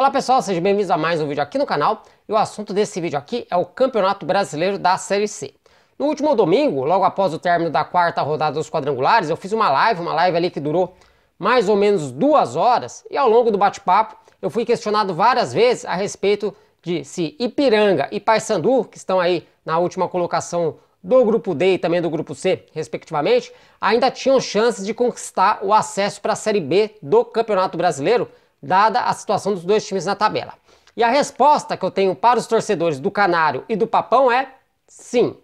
Olá pessoal, sejam bem-vindos a mais um vídeo aqui no canal e o assunto desse vídeo aqui é o Campeonato Brasileiro da Série C. No último domingo, logo após o término da quarta rodada dos quadrangulares, eu fiz uma live, uma live ali que durou mais ou menos duas horas e ao longo do bate-papo eu fui questionado várias vezes a respeito de se Ipiranga e Paysandu, que estão aí na última colocação do grupo D e também do grupo C, respectivamente, ainda tinham chances de conquistar o acesso para a Série B do Campeonato Brasileiro, dada a situação dos dois times na tabela. E a resposta que eu tenho para os torcedores do Canário e do Papão é sim.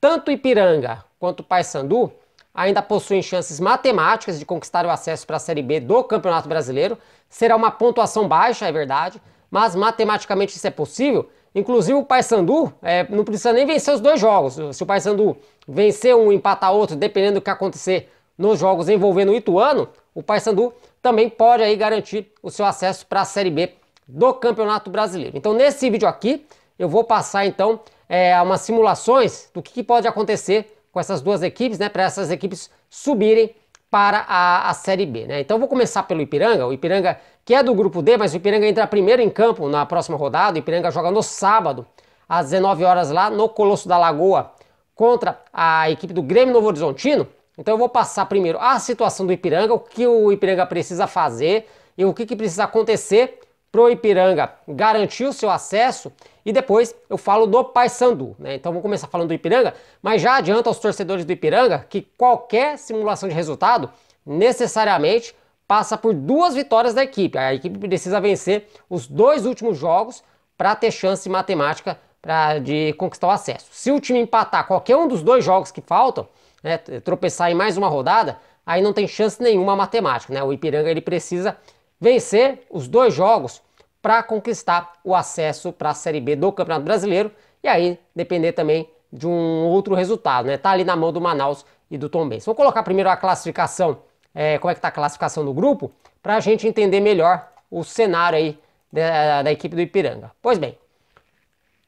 Tanto Ipiranga quanto Paysandu ainda possuem chances matemáticas de conquistar o acesso para a Série B do Campeonato Brasileiro. Será uma pontuação baixa, é verdade, mas matematicamente isso é possível. Inclusive o Paysandu é, não precisa nem vencer os dois jogos. Se o Paysandu vencer um, empatar outro, dependendo do que acontecer nos jogos envolvendo o Ituano, o Paysandu também pode aí garantir o seu acesso para a Série B do Campeonato Brasileiro. Então nesse vídeo aqui eu vou passar então é, umas simulações do que, que pode acontecer com essas duas equipes, né, para essas equipes subirem para a, a Série B. Né? Então vou começar pelo Ipiranga, o Ipiranga que é do Grupo D, mas o Ipiranga entra primeiro em campo na próxima rodada, o Ipiranga joga no sábado às 19 horas lá no Colosso da Lagoa contra a equipe do Grêmio Novo Horizontino. Então eu vou passar primeiro a situação do Ipiranga, o que o Ipiranga precisa fazer e o que, que precisa acontecer para o Ipiranga garantir o seu acesso e depois eu falo do Paysandu, né? Então vou começar falando do Ipiranga, mas já adianto aos torcedores do Ipiranga que qualquer simulação de resultado necessariamente passa por duas vitórias da equipe. A equipe precisa vencer os dois últimos jogos para ter chance matemática pra, de conquistar o acesso. Se o time empatar qualquer um dos dois jogos que faltam, né, tropeçar em mais uma rodada, aí não tem chance nenhuma matemática, né? O Ipiranga ele precisa vencer os dois jogos para conquistar o acesso para a Série B do Campeonato Brasileiro e aí depender também de um outro resultado, né? Tá ali na mão do Manaus e do Tombense. Vou colocar primeiro a classificação, é, como é que tá a classificação do grupo, para a gente entender melhor o cenário aí da, da equipe do Ipiranga. Pois bem,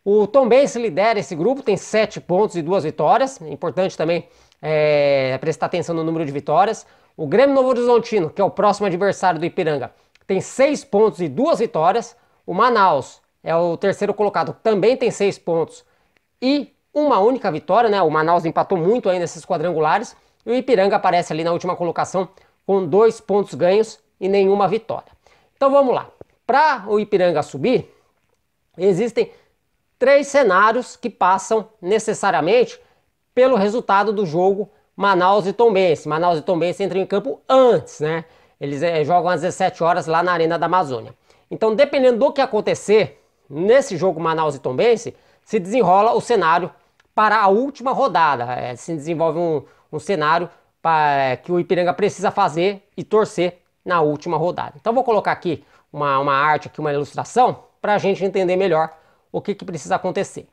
o Tombense lidera esse grupo, tem sete pontos e duas vitórias. É importante também é, prestar atenção no número de vitórias. O Grêmio Novo Horizontino, que é o próximo adversário do Ipiranga, tem seis pontos e duas vitórias. O Manaus é o terceiro colocado, também tem seis pontos e uma única vitória, né? O Manaus empatou muito aí nesses quadrangulares. E o Ipiranga aparece ali na última colocação com dois pontos ganhos e nenhuma vitória. Então vamos lá. Para o Ipiranga subir, existem três cenários que passam necessariamente pelo resultado do jogo Manaus e Tombense. Manaus e Tombense entram em campo antes, né? Eles é, jogam às 17 horas lá na Arena da Amazônia. Então, dependendo do que acontecer nesse jogo Manaus e Tombense, se desenrola o cenário para a última rodada. É, se desenvolve um, um cenário pra, eh, que o Ipiranga precisa fazer e torcer na última rodada. Então, vou colocar aqui uma, uma arte, aqui uma ilustração, para a gente entender melhor o que, que precisa acontecer.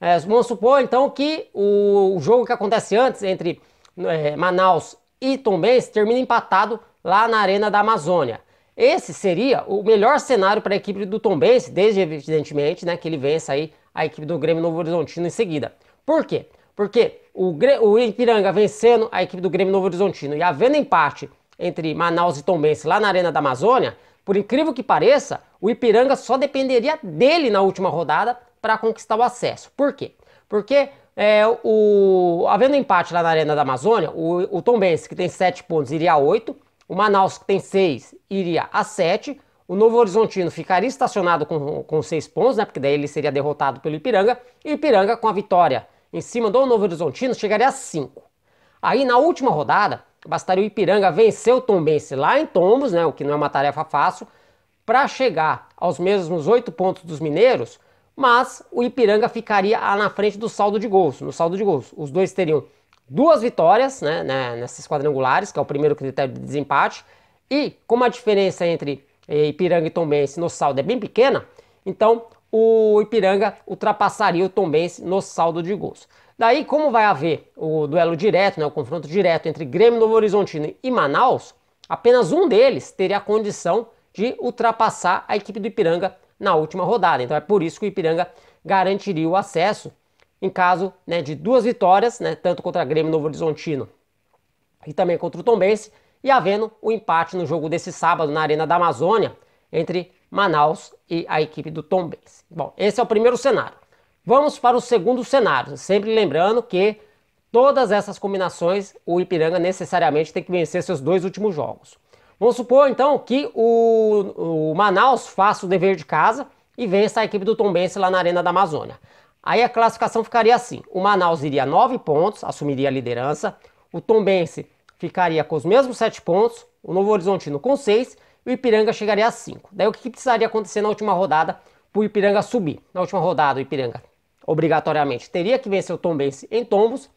É, vamos supor então que o, o jogo que acontece antes entre é, Manaus e Tombense termina empatado lá na Arena da Amazônia. Esse seria o melhor cenário para a equipe do Tombense, desde evidentemente né, que ele vença aí a equipe do Grêmio Novo Horizontino em seguida. Por quê? Porque o, o Ipiranga vencendo a equipe do Grêmio Novo Horizontino e havendo empate entre Manaus e Tombense lá na Arena da Amazônia, por incrível que pareça, o Ipiranga só dependeria dele na última rodada para conquistar o acesso. Por quê? Porque é, o, havendo empate lá na Arena da Amazônia, o, o Tom Benz, que tem 7 pontos, iria a 8, o Manaus, que tem 6, iria a 7, o Novo Horizontino ficaria estacionado com, com 6 pontos, né, porque daí ele seria derrotado pelo Ipiranga, e Ipiranga, com a vitória em cima do Novo Horizontino, chegaria a 5. Aí, na última rodada, bastaria o Ipiranga vencer o Tombense lá em Tombos, né, o que não é uma tarefa fácil, para chegar aos mesmos 8 pontos dos mineiros, mas o Ipiranga ficaria na frente do saldo de gols, no saldo de gols. Os dois teriam duas vitórias né, né, nesses quadrangulares, que é o primeiro critério de desempate, e como a diferença entre eh, Ipiranga e Tombense no saldo é bem pequena, então o Ipiranga ultrapassaria o Tombense no saldo de gols. Daí, como vai haver o duelo direto, né, o confronto direto entre Grêmio Novo Horizontino e Manaus, apenas um deles teria a condição de ultrapassar a equipe do Ipiranga na última rodada. Então é por isso que o Ipiranga garantiria o acesso em caso né, de duas vitórias, né, tanto contra a Grêmio Novo Horizontino e também contra o Tombense, e havendo o empate no jogo desse sábado na Arena da Amazônia entre Manaus e a equipe do Tombense. Bom, esse é o primeiro cenário. Vamos para o segundo cenário, sempre lembrando que todas essas combinações o Ipiranga necessariamente tem que vencer seus dois últimos jogos. Vamos supor então que o, o Manaus faça o dever de casa e vença a equipe do Tombense lá na Arena da Amazônia. Aí a classificação ficaria assim: o Manaus iria 9 pontos, assumiria a liderança, o Tombense ficaria com os mesmos 7 pontos, o Novo Horizontino com 6 e o Ipiranga chegaria a 5. Daí o que precisaria acontecer na última rodada para o Ipiranga subir? Na última rodada, o Ipiranga obrigatoriamente teria que vencer o Tombense em tombos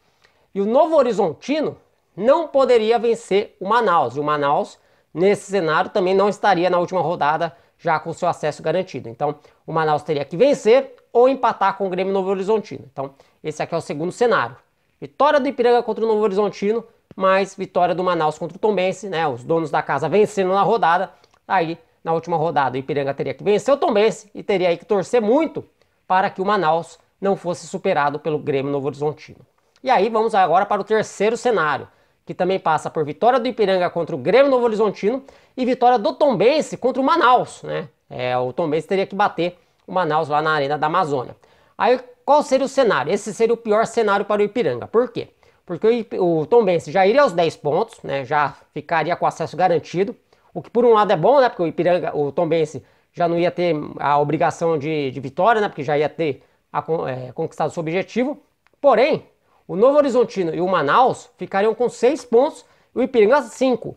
e o Novo Horizontino não poderia vencer o Manaus. E o Manaus Nesse cenário, também não estaria na última rodada já com seu acesso garantido. Então, o Manaus teria que vencer ou empatar com o Grêmio Novo Horizontino. Então, esse aqui é o segundo cenário. Vitória do Ipiranga contra o Novo Horizontino, mais vitória do Manaus contra o Tombense, né? Os donos da casa vencendo na rodada. Aí, na última rodada, o Ipiranga teria que vencer o Tombense e teria aí que torcer muito para que o Manaus não fosse superado pelo Grêmio Novo Horizontino. E aí vamos agora para o terceiro cenário que também passa por vitória do Ipiranga contra o Grêmio Novo Horizontino e vitória do Tombense contra o Manaus, né? É, o Tombense teria que bater o Manaus lá na Arena da Amazônia. Aí qual seria o cenário? Esse seria o pior cenário para o Ipiranga. Por quê? Porque o, o Tombense já iria aos 10 pontos, né? Já ficaria com acesso garantido. O que por um lado é bom, né? Porque o Ipiranga, o Tombense já não ia ter a obrigação de, de vitória, né? Porque já ia ter a, é, conquistado seu objetivo. Porém, o Novo Horizontino e o Manaus ficariam com 6 pontos e o Ipiranga 5.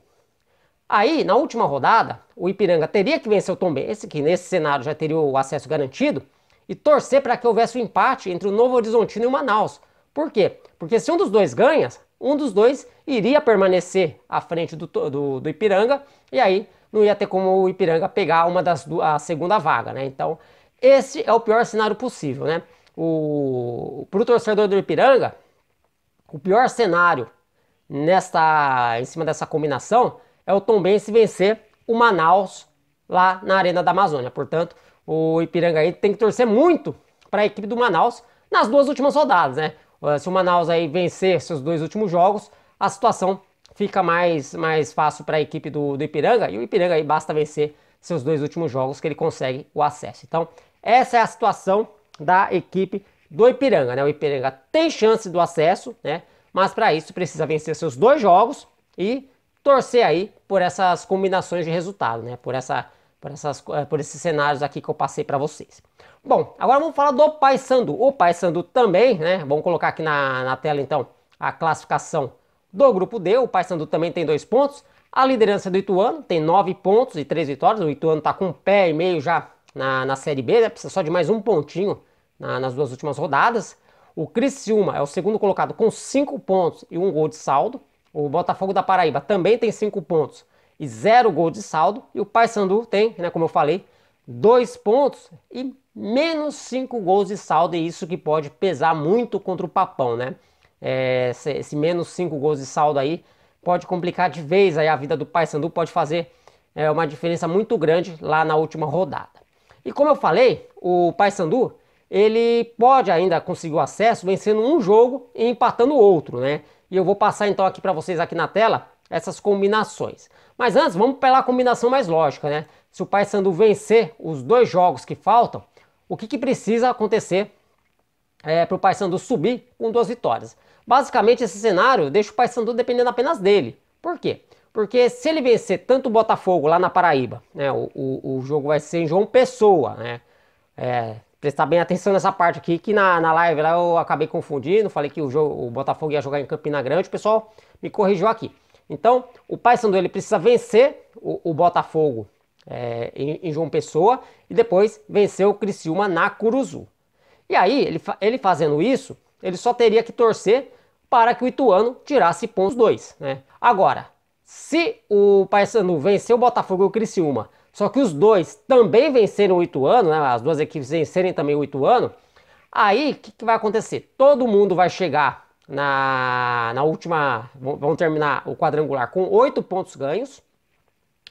Aí, na última rodada, o Ipiranga teria que vencer o Tombense, que nesse cenário já teria o acesso garantido, e torcer para que houvesse um empate entre o Novo Horizontino e o Manaus. Por quê? Porque se um dos dois ganha, um dos dois iria permanecer à frente do, do, do Ipiranga, e aí não ia ter como o Ipiranga pegar uma das a segunda vaga, né? Então, esse é o pior cenário possível, né? O, pro torcedor do Ipiranga, o pior cenário nesta, em cima dessa combinação é o se vencer o Manaus lá na Arena da Amazônia. Portanto, o Ipiranga aí tem que torcer muito para a equipe do Manaus nas duas últimas rodadas, né? Eh, se o Manaus aí vencer seus dois últimos jogos, a situação fica mais, mais fácil para a equipe do, do Ipiranga. E o Ipiranga aí basta vencer seus dois últimos jogos que ele consegue o acesso. Então, essa é a situação da equipe do Ipiranga. Né? O Ipiranga tem chance do acesso, né? mas para isso precisa vencer seus dois jogos e torcer aí por essas combinações de resultado, né? por, essa, por, essas, eh, por esses cenários aqui que eu passei para vocês. Bom, agora vamos falar do Paysandu. O Paysandu também, né? vamos colocar aqui na, na tela então a classificação do grupo D. O Paysandu também tem dois pontos. A liderança do Ituano tem nove pontos e três vitórias. O Ituano está com um pé e meio já na, na Série B, né? precisa só de mais um pontinho na, nas duas últimas rodadas. O Criciúma é o segundo colocado com 5 pontos e um gol de saldo. O Botafogo da Paraíba também tem 5 pontos e 0 gol de saldo. E o Paysandu tem, né, como eu falei, 2 pontos e menos 5 gols de saldo. E isso que pode pesar muito contra o Papão, né? É, esse, esse menos 5 gols de saldo aí pode complicar de vez aí a vida do Paysandu, pode fazer é, uma diferença muito grande lá na última rodada. E como eu falei, o Paysandu ele pode ainda conseguir o acesso vencendo um jogo e empatando outro, né? E eu vou passar então aqui para vocês aqui na tela essas combinações. Mas antes, vamos pela combinação mais lógica, né? Se o Paysandu vencer os dois jogos que faltam, o que, que precisa acontecer é, para o Paysandu subir com duas vitórias? Basicamente, esse cenário deixa o Paysandu dependendo apenas dele. Por quê? Porque se ele vencer tanto o Botafogo lá na Paraíba, né, o, o, o jogo vai ser em João Pessoa, né, é, prestar bem atenção nessa parte aqui, que na, na live lá eu acabei confundindo, falei que o, jogo, o Botafogo ia jogar em Campina Grande, o pessoal me corrigiu aqui. Então, o Paysandu ele precisa vencer o, o Botafogo é, em, em, João Pessoa e depois vencer o Criciúma na Curuzu. E aí, ele, ele fazendo isso, ele só teria que torcer para que o Ituano tirasse pontos dois, né? Agora, se o Paysandu vencer o Botafogo e o Criciúma só que os dois também venceram o Ituano, né? as duas equipes vencerem também o Ituano, aí o que, que, vai acontecer? Todo mundo vai chegar na, na última, vão terminar o quadrangular com oito pontos ganhos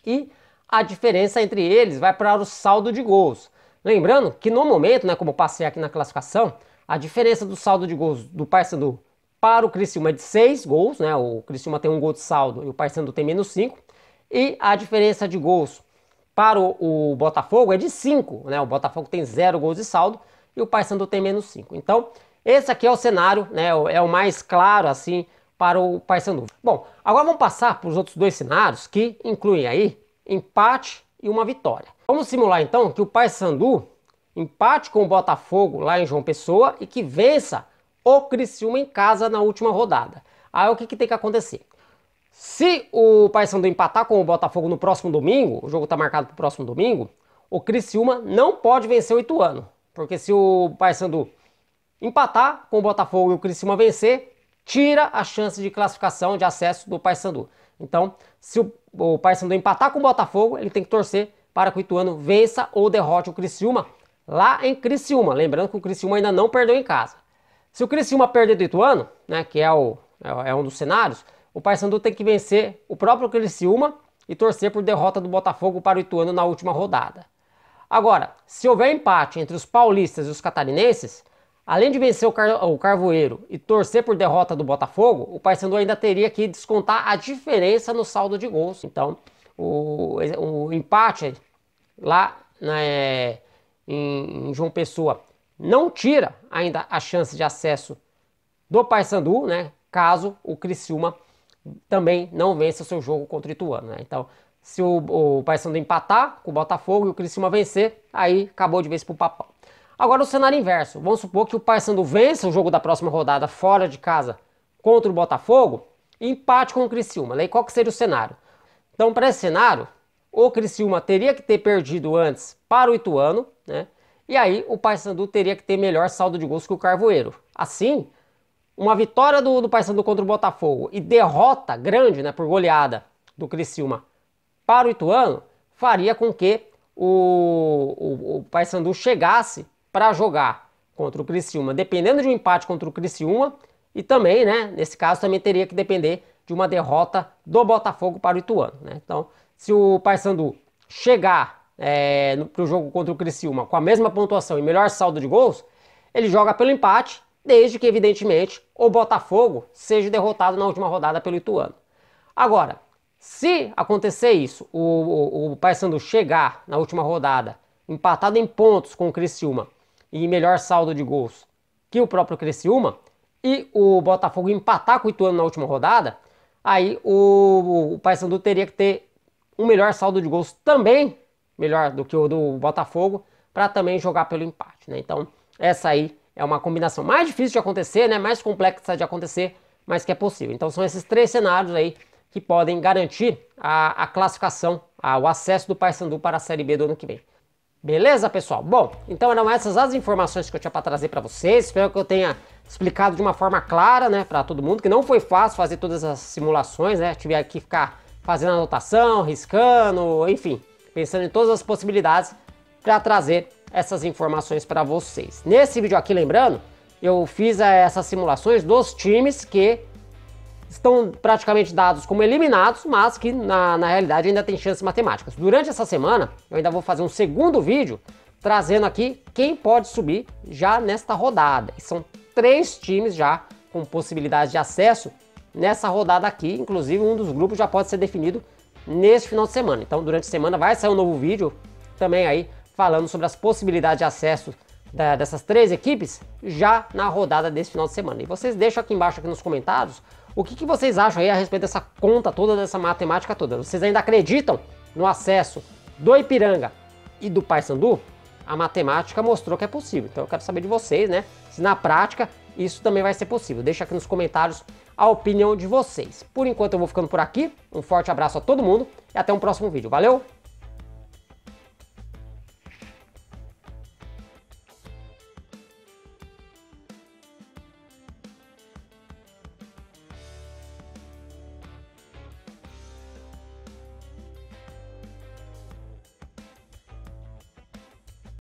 e a diferença entre eles vai para o saldo de gols. Lembrando que no momento, né, como eu passei aqui na classificação, a diferença do saldo de gols do Paysandu para o Criciúma é de 6 gols, né? O Criciúma tem um gol de saldo e o Paysandu tem menos 5. E a diferença de gols para o, o Botafogo é de 5, né? O Botafogo tem 0 gols de saldo e o Paysandu tem menos 5. Então, esse aqui é o cenário, né? É o mais claro assim para o Paysandu. Bom, agora vamos passar para os outros dois cenários que incluem aí empate e uma vitória. Vamos simular então que o Paysandu empate com o Botafogo lá em João Pessoa e que vença o Criciúma em casa na última rodada. Aí o que, que tem que acontecer? Se o Paysandu empatar com o Botafogo no próximo domingo, o jogo está marcado para o próximo domingo, o Criciúma não pode vencer o Ituano. Porque se o Paysandu empatar com o Botafogo e o Criciúma vencer, tira a chance de classificação de acesso do Paysandu. Então, se o, o Paysandu empatar com o Botafogo, ele tem que torcer para que o Ituano vença ou derrote o Criciúma lá em Criciúma. Lembrando que o Criciúma ainda não perdeu em casa. Se o Criciúma perder do Ituano, né, que é, o, é, é um dos cenários, o Paysandu tem que vencer o próprio Criciúma e torcer por derrota do Botafogo para o Ituano na última rodada. Agora, se houver empate entre os paulistas e os catarinenses, além de vencer o, Car o Carvoeiro e torcer por derrota do Botafogo, o Paysandu ainda teria que descontar a diferença no saldo de gols. Então, o, o empate lá né, em, em João Pessoa não tira ainda a chance de acesso do Paysandu, né? Caso o Criciúma também não vence o seu jogo contra o Ituano. Né? Então, se o, o Paysandu empatar com o Botafogo e o Criciúma vencer, aí acabou de vez o papão. Agora o cenário inverso. Vamos supor que o Paysandu vença o jogo da próxima rodada fora de casa contra o Botafogo e empate com o Criciúma. Né? qual que seria o cenário? Então, para esse cenário, o Criciúma teria que ter perdido antes para o Ituano, né? E aí o Paysandu teria que ter melhor saldo de gols que o Carvoeiro. Assim, uma vitória do, do Paysandu contra o Botafogo e derrota grande, né, por goleada do Criciúma para o Ituano, faria com que o, o, o Paysandu chegasse para jogar contra o Criciúma, dependendo de um empate contra o Criciúma, e também, né, nesse caso, também teria que depender de uma derrota do Botafogo para o Ituano. Né? Então, se o Paysandu chegar é, para o jogo contra o Criciúma com a mesma pontuação e melhor saldo de gols, ele joga pelo empate desde que, evidentemente, o Botafogo seja derrotado na última rodada pelo Ituano. Agora, se acontecer isso, o, o, o Paysandu chegar na última rodada empatado em pontos com o Criciúma e melhor saldo de gols que o próprio Criciúma, e o Botafogo empatar com o Ituano na última rodada, aí o, o Paysandu teria que ter um melhor saldo de gols também, melhor do que o do Botafogo, para também jogar pelo empate. Né? Então, essa aí é uma combinação mais difícil de acontecer, né? mais complexa de acontecer, mas que é possível. Então são esses três cenários aí que podem garantir a, a classificação, a, o acesso do Paysandu para a Série B do ano que vem. Beleza, pessoal? Bom, então eram essas as informações que eu tinha para trazer para vocês. Espero que eu tenha explicado de uma forma clara, né, para todo mundo, que não foi fácil fazer todas as simulações, né? Tive que ficar fazendo anotação, riscando, enfim, pensando em todas as possibilidades para trazer essas informações para vocês. Nesse vídeo aqui, lembrando, eu fiz eh, essas simulações dos times que estão praticamente dados como eliminados, mas que na, na realidade ainda tem chances matemáticas. Durante essa semana, eu ainda vou fazer um segundo vídeo trazendo aqui quem pode subir já nesta rodada. E são três times já com possibilidade de acesso nessa rodada aqui. Inclusive, um dos grupos já pode ser definido neste final de semana. Então, durante a semana vai sair um novo vídeo também aí falando sobre as possibilidades de acesso da, dessas três equipes já na rodada desse final de semana. E vocês deixam aqui embaixo, aqui nos comentários, o que, que vocês acham aí a respeito dessa conta toda, dessa matemática toda. Vocês ainda acreditam no acesso do Ipiranga e do Paysandu? A matemática mostrou que é possível. Então eu quero saber de vocês, né? Se na prática isso também vai ser possível. Deixa aqui nos comentários a opinião de vocês. Por enquanto eu vou ficando por aqui. Um forte abraço a todo mundo e até um próximo vídeo. Valeu!